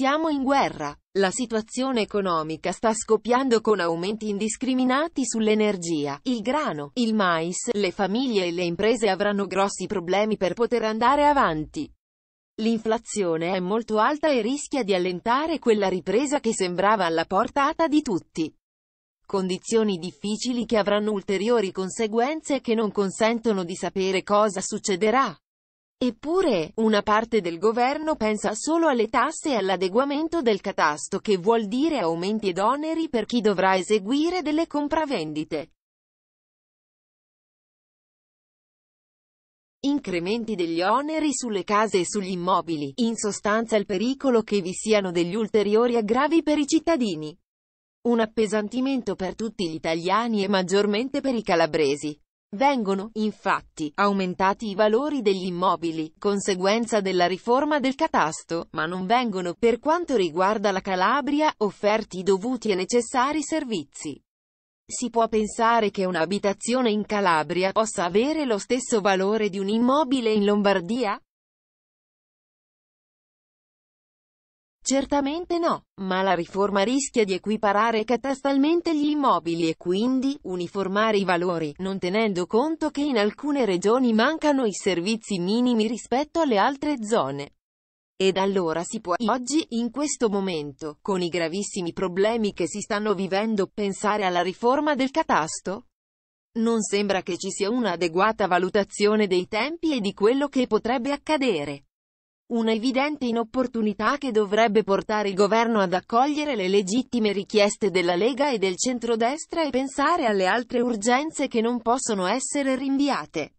Siamo in guerra. La situazione economica sta scoppiando con aumenti indiscriminati sull'energia, il grano, il mais, le famiglie e le imprese avranno grossi problemi per poter andare avanti. L'inflazione è molto alta e rischia di allentare quella ripresa che sembrava alla portata di tutti. Condizioni difficili che avranno ulteriori conseguenze che non consentono di sapere cosa succederà. Eppure, una parte del governo pensa solo alle tasse e all'adeguamento del catasto che vuol dire aumenti ed oneri per chi dovrà eseguire delle compravendite. Incrementi degli oneri sulle case e sugli immobili, in sostanza il pericolo che vi siano degli ulteriori aggravi per i cittadini. Un appesantimento per tutti gli italiani e maggiormente per i calabresi. Vengono, infatti, aumentati i valori degli immobili, conseguenza della riforma del catasto, ma non vengono, per quanto riguarda la Calabria, offerti i dovuti e necessari servizi. Si può pensare che un'abitazione in Calabria possa avere lo stesso valore di un immobile in Lombardia? Certamente no, ma la riforma rischia di equiparare catastalmente gli immobili e quindi uniformare i valori, non tenendo conto che in alcune regioni mancano i servizi minimi rispetto alle altre zone. Ed allora si può, oggi, in questo momento, con i gravissimi problemi che si stanno vivendo, pensare alla riforma del catasto? Non sembra che ci sia un'adeguata valutazione dei tempi e di quello che potrebbe accadere. Una evidente inopportunità che dovrebbe portare il governo ad accogliere le legittime richieste della Lega e del centrodestra e pensare alle altre urgenze che non possono essere rinviate.